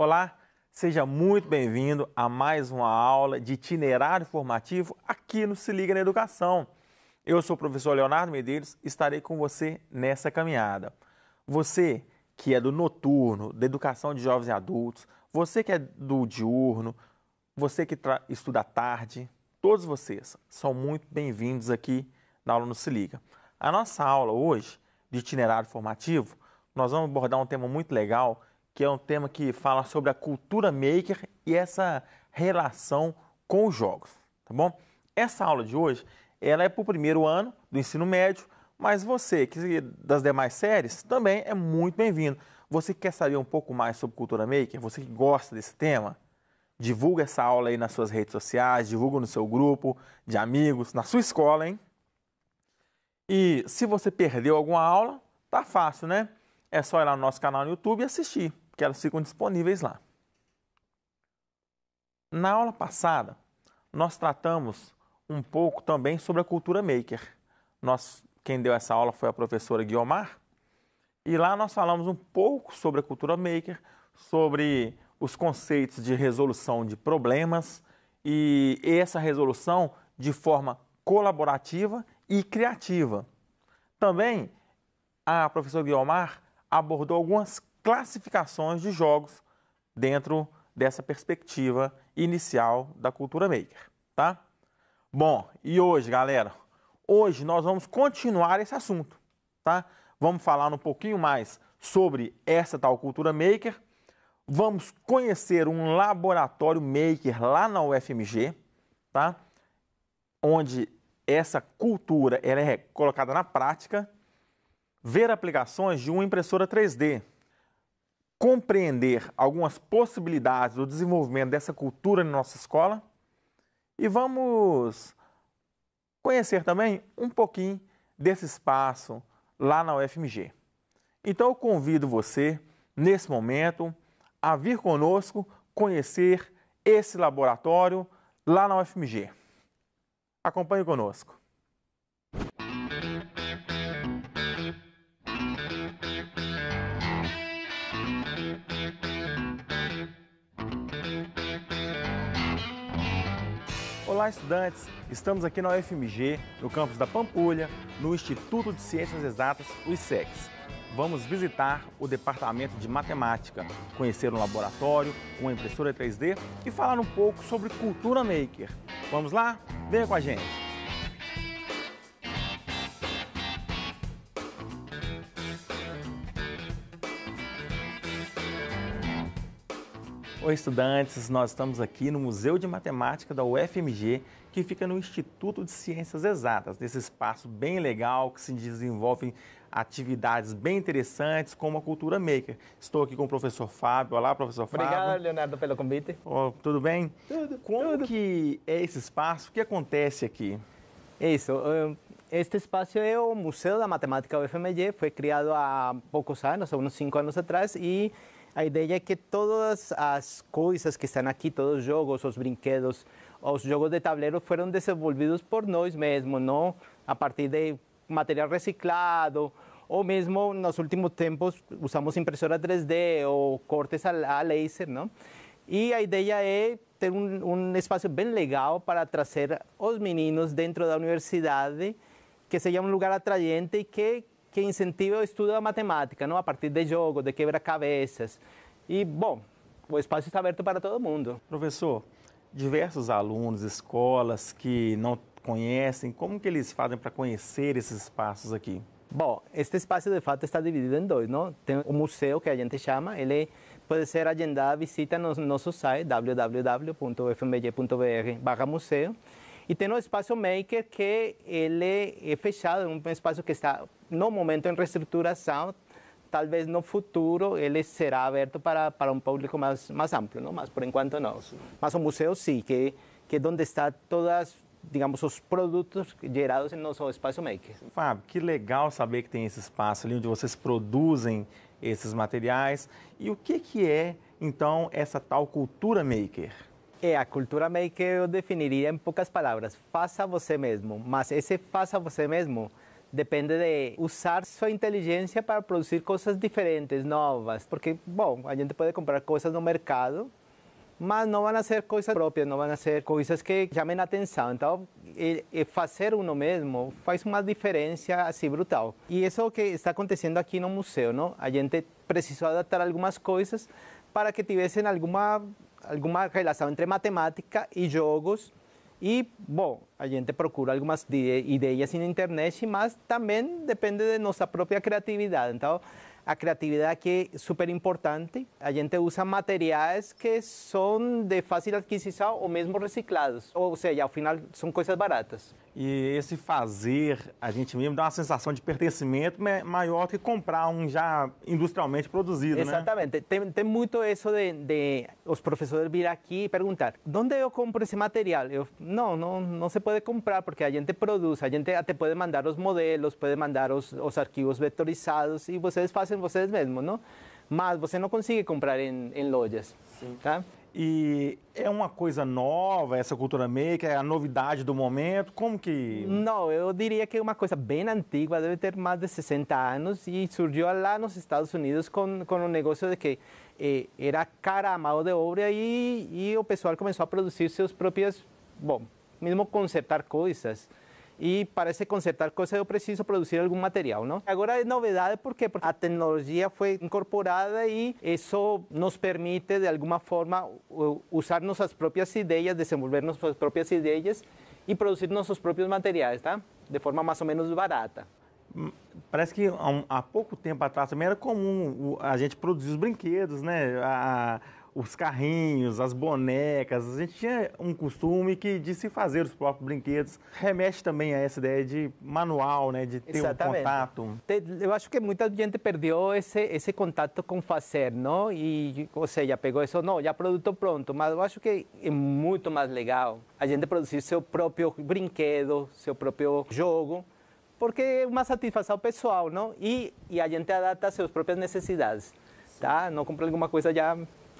Olá, seja muito bem-vindo a mais uma aula de itinerário formativo aqui no Se Liga na Educação. Eu sou o professor Leonardo Medeiros e estarei com você nessa caminhada. Você que é do noturno, da educação de jovens e adultos, você que é do diurno, você que estuda à tarde, todos vocês são muito bem-vindos aqui na aula no Se Liga. A nossa aula hoje de itinerário formativo, nós vamos abordar um tema muito legal que é um tema que fala sobre a cultura maker e essa relação com os jogos, tá bom? Essa aula de hoje, ela é para o primeiro ano do ensino médio, mas você que é das demais séries também é muito bem-vindo. Você que quer saber um pouco mais sobre cultura maker, você que gosta desse tema, divulga essa aula aí nas suas redes sociais, divulga no seu grupo de amigos, na sua escola, hein? E se você perdeu alguma aula, tá fácil, né? É só ir lá no nosso canal no YouTube e assistir que elas ficam disponíveis lá. Na aula passada, nós tratamos um pouco também sobre a cultura maker. Nós, quem deu essa aula foi a professora Guiomar, e lá nós falamos um pouco sobre a cultura maker, sobre os conceitos de resolução de problemas e essa resolução de forma colaborativa e criativa. Também a professora Guiomar abordou algumas classificações de jogos dentro dessa perspectiva inicial da cultura maker, tá? Bom, e hoje, galera, hoje nós vamos continuar esse assunto, tá? Vamos falar um pouquinho mais sobre essa tal cultura maker. Vamos conhecer um laboratório maker lá na UFMG, tá? Onde essa cultura ela é colocada na prática, ver aplicações de uma impressora 3D, compreender algumas possibilidades do desenvolvimento dessa cultura na nossa escola e vamos conhecer também um pouquinho desse espaço lá na UFMG. Então eu convido você, nesse momento, a vir conosco conhecer esse laboratório lá na UFMG. Acompanhe conosco. estudantes! Estamos aqui na UFMG, no campus da Pampulha, no Instituto de Ciências Exatas, o ISEX. Vamos visitar o departamento de matemática, conhecer um laboratório, uma impressora 3D e falar um pouco sobre cultura maker. Vamos lá? Venha com a gente! Oi, estudantes! Nós estamos aqui no Museu de Matemática da UFMG, que fica no Instituto de Ciências Exatas, nesse espaço bem legal que se desenvolvem atividades bem interessantes como a cultura maker. Estou aqui com o professor Fábio. Olá, professor Obrigado, Fábio. Obrigado, Leonardo, pelo convite. Oh, tudo bem? Tudo. Como tudo. que é esse espaço? O que acontece aqui? Isso. Este espaço é o Museu da Matemática da UFMG. Foi criado há poucos anos, há uns cinco anos atrás, e La idea es que todas las cosas que están aquí, todos los jogos, los brinquedos, los juegos de tablero fueron desenvolvidos por nós mismos, no, a partir de material reciclado, o mismo en los últimos tiempos usamos impresoras 3D o cortes a, laser, Y Y a ideia tener un espacio bien legado bem legal para trazer os meninos dentro de la universidad, que sea un lugar atrayente y que que incentiva o estudo da matemática, não a partir de jogos, de quebra-cabeças. E, bom, o espaço está aberto para todo mundo. Professor, diversos alunos, escolas que não conhecem, como que eles fazem para conhecer esses espaços aqui? Bom, este espaço de fato está dividido em dois, não? Tem o museu que a gente chama, ele pode ser agendado a visita no nosso site www.fmbg.br/museu e tem o espaço Maker, que ele é fechado, é um espaço que está no momento em reestruturação, talvez no futuro ele será aberto para, para um público mais, mais amplo, não? mas por enquanto não. Mas o museu sim, que, que é onde está todas digamos, os produtos gerados em nosso espaço maker. Fábio, que legal saber que tem esse espaço ali onde vocês produzem esses materiais. E o que, que é, então, essa tal cultura maker? É, a cultura meio que eu definiria em poucas palavras: faça você mesmo. Mas esse faça você mesmo depende de usar sua inteligência para produzir coisas diferentes, novas. Porque, bom, a gente pode comprar coisas no mercado, mas não vão ser coisas próprias, não vão ser coisas que chamem atenção. Então, fazer uno mesmo faz uma diferença assim brutal. E isso é que está acontecendo aqui no museu, não? A gente precisou adaptar algumas coisas para que tivessem alguma Alguna relación entre matemática y jogos. Y, bueno, a gente procura algunas ideas en internet, Y más también depende de nuestra propia creatividad. Entonces, a creatividad que es super importante. A gente usa materiales que son de fácil adquisición o mesmo reciclados. O sea, ya al final, son cosas baratas. E esse fazer a gente mesmo dá uma sensação de pertencimento maior que comprar um já industrialmente produzido, né? Exatamente. Né? Tem, tem muito isso de, de, os professores vir aqui e perguntar, onde eu compro esse material? Eu, não, não, não se pode comprar porque a gente produz, a gente até pode mandar os modelos, pode mandar os, os arquivos vetorizados e vocês fazem vocês mesmos, não? Mas você não consegue comprar em, em lojas, Sim. tá? E é uma coisa nova essa cultura maker, é a novidade do momento? Como que. Não, eu diria que é uma coisa bem antiga, deve ter mais de 60 anos e surgiu lá nos Estados Unidos com, com um negócio de que eh, era cara a mão de obra e, e o pessoal começou a produzir seus próprios. Bom, mesmo consertar coisas. y parece consertar cosas, yo preciso producir algún material, ¿no? Ahora es novedad porque la tecnología fue incorporada y eso nos permite de alguna forma usar nuestras propias ideas, desenvolver nuestras propias ideas y producir nuestros propios materiales, De forma más o menos barata. Parece que a um, poco tiempo atrás también era comum a gente produzir os brinquedos, né? A os carrinhos, as bonecas, a gente tinha um costume que de se fazer os próprios brinquedos. Remete também a essa ideia de manual, né, de ter Exatamente. um contato. Eu acho que muita gente perdeu esse esse contato com fazer, não? E ou seja, pegou isso, não, já produto pronto, mas eu acho que é muito mais legal a gente produzir seu próprio brinquedo, seu próprio jogo porque é uma satisfação pessoal, não? E, e a gente adapta às suas próprias necessidades, tá? Não comprei alguma coisa já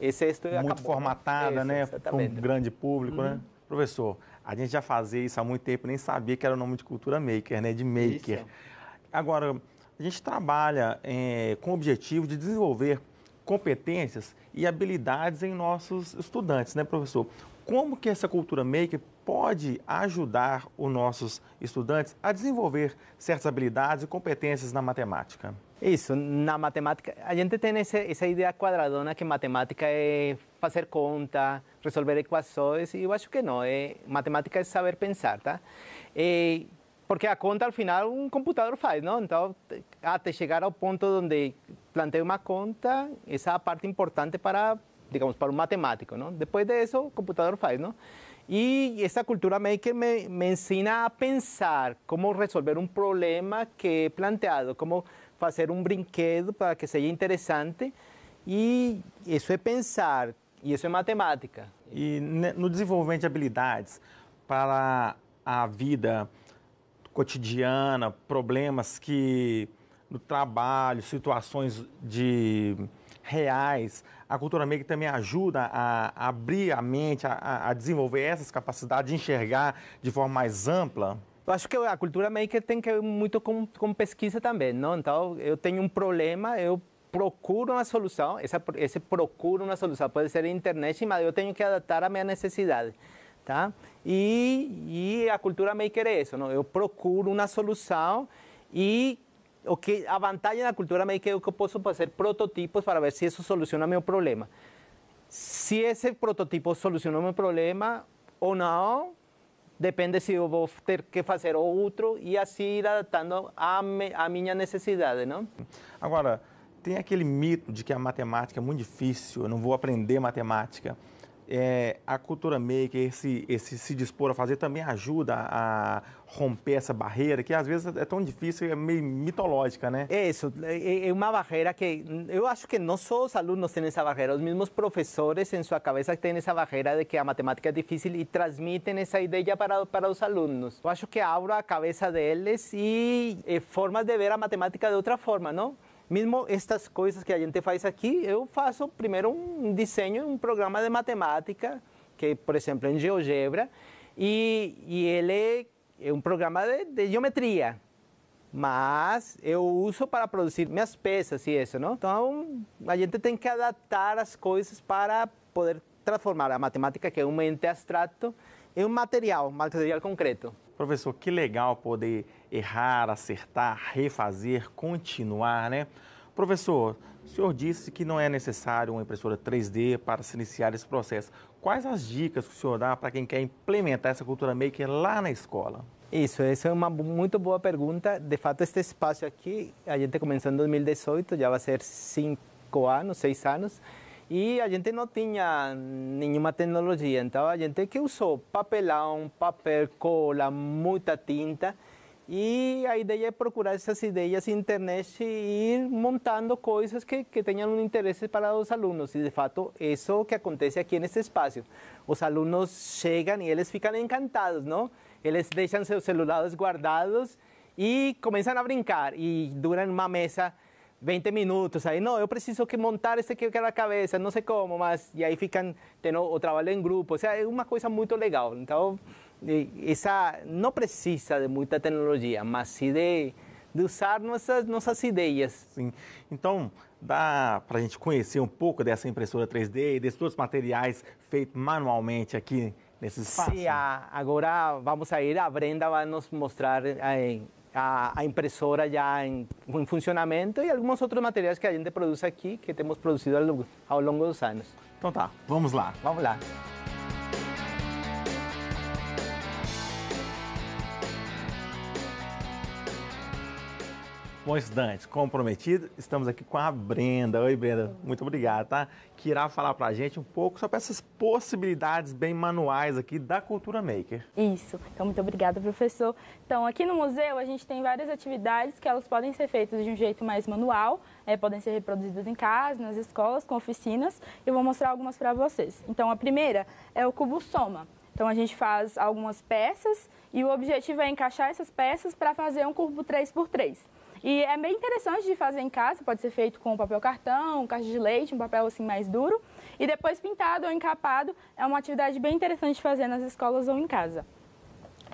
esse é Muito acabou, formatada, né? Esse, né? Tá com um grande público, né? uhum. né? Professor, a gente já fazia isso há muito tempo, nem sabia que era o nome de cultura maker, né? De maker. Isso. Agora, a gente trabalha é, com o objetivo de desenvolver competências e habilidades em nossos estudantes, né, professor? Como que essa cultura maker pode ajudar os nossos estudantes a desenvolver certas habilidades e competências na matemática? Eso, na matemática, a gente tiene esa idea cuadradona que matemática es hacer conta, resolver ecuaciones, y eu que no, eh, matemática es saber pensar, eh, porque a conta, al final, un computador faz, no entonces até ah, chegar ao ponto onde una uma conta, esa parte importante para, digamos, para um matemático, después de eso o computador faz, no Y esta cultura maker me, me ensina a pensar cómo resolver un problema que he planteado, cómo hacer un brinquedo para que sea interessante. E isso é pensar, e isso é matemática. E no desenvolvimento de habilidades para a vida cotidiana, problemas que no trabalho, situações de reais. A cultura maker também ajuda a abrir a mente, a, a desenvolver essas capacidades de enxergar de forma mais ampla? Eu acho que a cultura maker tem que ver muito com, com pesquisa também, não? Então, eu tenho um problema, eu procuro uma solução, essa, esse procuro uma solução pode ser internet, mas eu tenho que adaptar a minha necessidade, tá? E, e a cultura maker é isso, não? eu procuro uma solução e o que a vantagem da cultura médica é que eu posso fazer prototipos para ver se isso soluciona meu problema. Se esse prototipo solucionou meu problema ou não, depende se eu vou ter que fazer outro e assim ir adaptando a, me, a minha necessidade, não? Agora, tem aquele mito de que a matemática é muito difícil, eu não vou aprender matemática é, a cultura maker, esse, esse se dispor a fazer, também ajuda a romper essa barreira que às vezes é tão difícil, é meio mitológica, né? É isso, é, é, é uma barreira que eu acho que não só os alunos têm essa barreira, os mesmos professores em sua cabeça têm essa barreira de que a matemática é difícil e transmitem essa ideia para, para os alunos. Eu acho que abro a cabeça deles e é, formas de ver a matemática de outra forma, não? mesmo estas coisas que a gente faz aqui, eu faço primeiro um desenho, um programa de matemática, que por exemplo em GeoGebra, e, e ele é um programa de, de geometria, mas eu uso para produzir minhas peças e isso, não? Então a gente tem que adaptar as coisas para poder transformar a matemática, que é um ente abstrato, em um material, material concreto. Professor, que legal poder errar, acertar, refazer, continuar, né? Professor, o senhor disse que não é necessário uma impressora 3D para se iniciar esse processo. Quais as dicas que o senhor dá para quem quer implementar essa cultura maker lá na escola? Isso, essa é uma muito boa pergunta. De fato, este espaço aqui, a gente começou em 2018, já vai ser cinco anos, seis anos, e a gente não tinha nenhuma tecnologia. Então, a gente que usou papelão, papel, cola, muita tinta, Y la idea es procurar esas ideas en internet y ir montando cosas que, que un interés para los alumnos. Y de fato, eso que acontece aquí en este espacio los alumnos llegan y ellos fican encantados, ¿no? Ellos dejan sus celulares guardados y comienzan a brincar. Y duran una mesa 20 minutos. ahí no yo preciso que montar este que queda quero a cabeça, não sei como, mas... E aí ficam o trabalho en grupo. O sea, es una cosa muy legal. essa não precisa de muita tecnologia, mas sim de, de usar nossas, nossas ideias. Sim. Então, dá para a gente conhecer um pouco dessa impressora 3D e desses outros materiais feitos manualmente aqui nesse espaço? Sim, a, agora vamos sair. a Brenda vai nos mostrar a, a impressora já em, em, funcionamento e alguns outros materiais que a gente produz aqui, que temos produzido ao, ao longo dos anos. Então tá, vamos lá. Vamos lá. Bom, estudante, comprometido, estamos aqui com a Brenda. Oi, Brenda, muito obrigado, tá? Que irá falar pra gente um pouco sobre essas possibilidades bem manuais aqui da Cultura Maker. Isso, então muito obrigada, professor. Então, aqui no museu a gente tem várias atividades que elas podem ser feitas de um jeito mais manual, é, podem ser reproduzidas em casa, nas escolas, com oficinas. Eu vou mostrar algumas para vocês. Então, a primeira é o cubo soma. Então a gente faz algumas peças e o objetivo é encaixar essas peças para fazer um cubo 3x3. E é bem interessante de fazer em casa, pode ser feito com papel cartão, caixa de leite, um papel assim mais duro, e depois pintado ou encapado. É uma atividade bem interessante de fazer nas escolas ou em casa.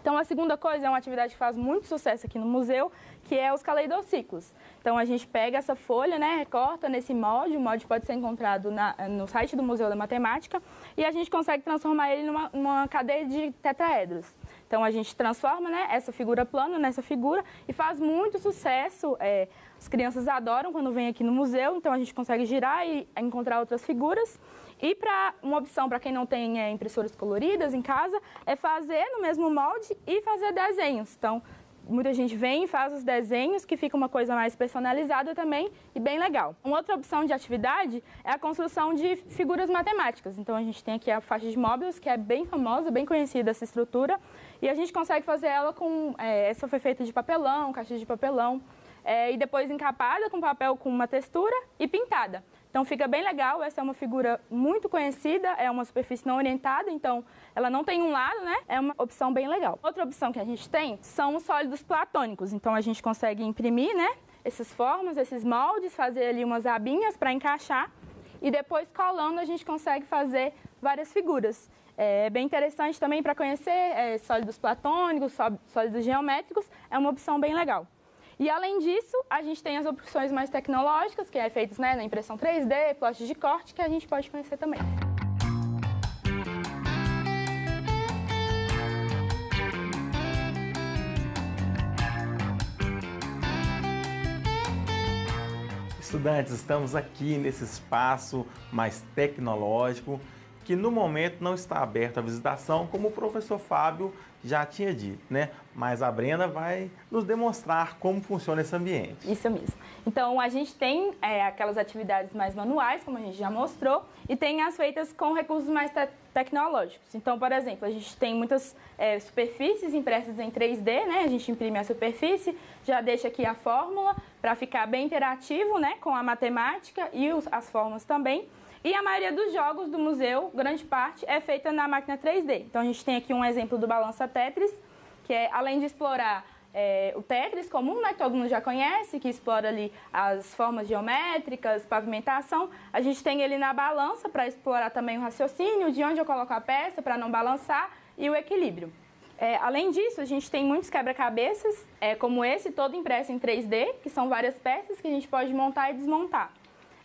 Então, a segunda coisa é uma atividade que faz muito sucesso aqui no museu, que é os caleidociclos. Então, a gente pega essa folha, né, recorta nesse molde, o molde pode ser encontrado na, no site do Museu da Matemática, e a gente consegue transformar ele numa, numa cadeia de tetraedros. Então a gente transforma né, essa figura plana nessa figura e faz muito sucesso. É, as crianças adoram quando vêm aqui no museu, então a gente consegue girar e encontrar outras figuras. E para uma opção para quem não tem é, impressoras coloridas em casa é fazer no mesmo molde e fazer desenhos. Então muita gente vem e faz os desenhos, que fica uma coisa mais personalizada também e bem legal. Uma outra opção de atividade é a construção de figuras matemáticas. Então a gente tem aqui a faixa de móveis, que é bem famosa, bem conhecida essa estrutura, e a gente consegue fazer ela com... É, essa foi feita de papelão, caixa de papelão, é, e depois encapada com papel com uma textura e pintada. Então fica bem legal, essa é uma figura muito conhecida, é uma superfície não orientada, então ela não tem um lado, né? É uma opção bem legal. Outra opção que a gente tem são os sólidos platônicos, então a gente consegue imprimir, né? Essas formas, esses moldes, fazer ali umas abinhas para encaixar e depois colando a gente consegue fazer várias figuras. É bem interessante também para conhecer é, sólidos platônicos, sólidos geométricos, é uma opção bem legal. E além disso, a gente tem as opções mais tecnológicas, que é feitas né, na impressão 3D, plots de corte, que a gente pode conhecer também. Estudantes, estamos aqui nesse espaço mais tecnológico que no momento não está aberto à visitação, como o professor Fábio já tinha dito, né? Mas a Brenda vai nos demonstrar como funciona esse ambiente. Isso mesmo. Então a gente tem é, aquelas atividades mais manuais, como a gente já mostrou, e tem as feitas com recursos mais te tecnológicos. Então, por exemplo, a gente tem muitas é, superfícies impressas em 3D, né? A gente imprime a superfície, já deixa aqui a fórmula para ficar bem interativo, né? Com a matemática e os, as formas também. E a maioria dos jogos do museu, grande parte, é feita na máquina 3D. Então a gente tem aqui um exemplo do Balança Tetris, que é além de explorar é, o Tetris comum, né, que todo mundo já conhece, que explora ali as formas geométricas, pavimentação. A gente tem ele na balança para explorar também o raciocínio, de onde eu coloco a peça para não balançar e o equilíbrio. É, além disso, a gente tem muitos quebra-cabeças, é, como esse, todo impresso em 3D, que são várias peças que a gente pode montar e desmontar.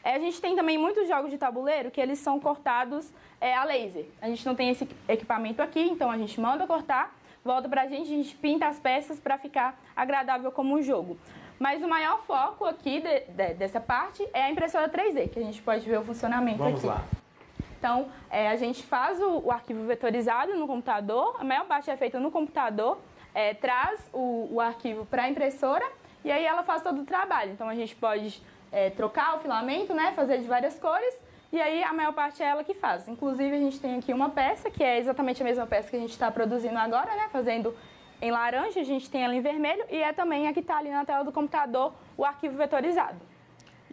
É, a gente tem também muitos jogos de tabuleiro que eles são cortados é, a laser. A gente não tem esse equipamento aqui, então a gente manda cortar, volta pra gente, a gente pinta as peças para ficar agradável como um jogo. Mas o maior foco aqui de, de, dessa parte é a impressora 3D, que a gente pode ver o funcionamento Vamos aqui. Lá. Então, é, a gente faz o, o, arquivo vetorizado no computador, a maior parte é feita no computador, é, traz o, o arquivo para a impressora e aí ela faz todo o trabalho. Então, a gente pode é, trocar o filamento, né, fazer de várias cores, e aí a maior parte é ela que faz. Inclusive a gente tem aqui uma peça que é exatamente a mesma peça que a gente está produzindo agora, né, fazendo em laranja, a gente tem ela em vermelho e é também a que está ali na tela do computador o arquivo vetorizado.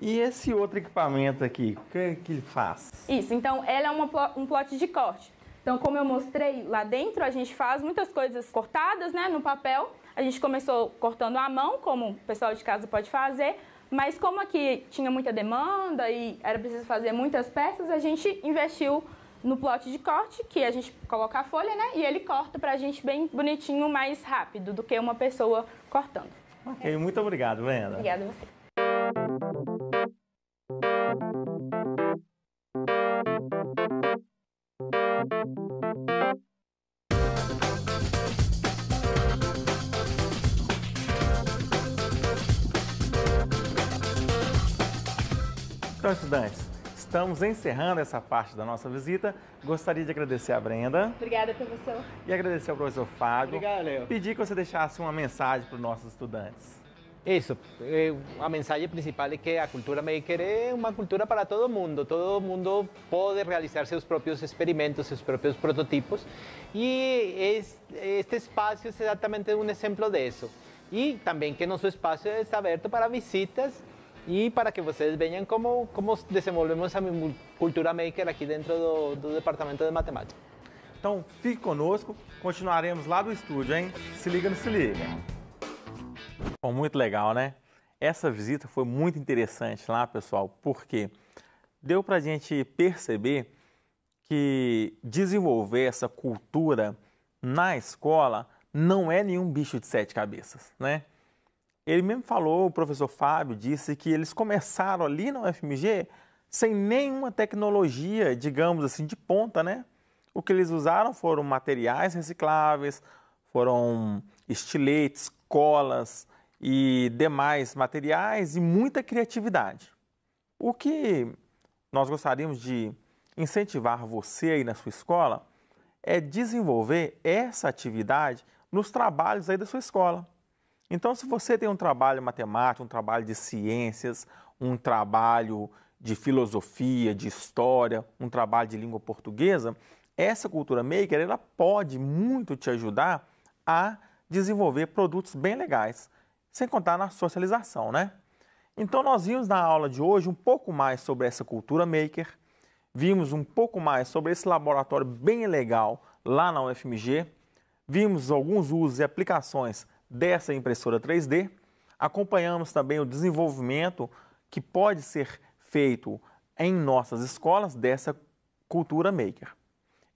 E esse outro equipamento aqui, o que, é que ele faz? Isso, então ela é uma, um plot de corte. Então, como eu mostrei lá dentro, a gente faz muitas coisas cortadas né, no papel. A gente começou cortando à mão, como o pessoal de casa pode fazer, mas como aqui tinha muita demanda e era preciso fazer muitas peças, a gente investiu no plot de corte, que a gente coloca a folha, né? E ele corta pra gente bem bonitinho, mais rápido do que uma pessoa cortando. Ok, muito obrigado, Venda. Obrigada a você. Então, estudantes, estamos encerrando essa parte da nossa visita. Gostaria de agradecer a Brenda. Obrigada, professor. E agradecer ao professor Fábio. Obrigado, Leo. Pedir que você deixasse uma mensagem para os nossos estudantes. Isso, eh, a mensagem principal é que a cultura maker é uma cultura para todo mundo. Todo mundo pode realizar seus próprios experimentos, seus próprios prototipos. E este espaço é exatamente um exemplo disso. E também que nosso espaço está aberto para visitas e para que vocês vejam como, como desenvolvemos a cultura maker aqui dentro do, do departamento de matemática. Então fique conosco, continuaremos lá do estúdio, hein? Se liga, não se liga. Bom, muito legal, né? Essa visita foi muito interessante lá, pessoal, porque deu para a gente perceber que desenvolver essa cultura na escola não é nenhum bicho de sete cabeças, né? Ele mesmo falou, o professor Fábio disse que eles começaram ali na UFMG sem nenhuma tecnologia, digamos assim, de ponta, né? O que eles usaram foram materiais recicláveis, foram estiletes, colas e demais materiais e muita criatividade. O que nós gostaríamos de incentivar você aí na sua escola é desenvolver essa atividade nos trabalhos aí da sua escola. Então, se você tem um trabalho matemático, um trabalho de ciências, um trabalho de filosofia, de história, um trabalho de língua portuguesa, essa cultura maker ela pode muito te ajudar a desenvolver produtos bem legais, sem contar na socialização, né? Então nós vimos na aula de hoje um pouco mais sobre essa cultura maker, vimos um pouco mais sobre esse laboratório bem legal lá na UFMG, vimos alguns usos e aplicações dessa impressora 3D. Acompanhamos também o desenvolvimento que pode ser feito em nossas escolas dessa cultura maker.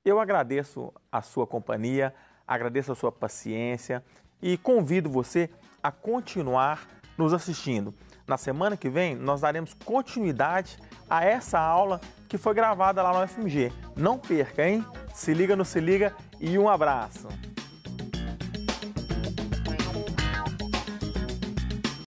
Eu agradeço a sua companhia, agradeço a sua paciência e convido você a continuar nos assistindo. Na semana que vem, nós daremos continuidade a essa aula que foi gravada lá no FMG. Não perca, hein? Se liga no Se Liga e um abraço!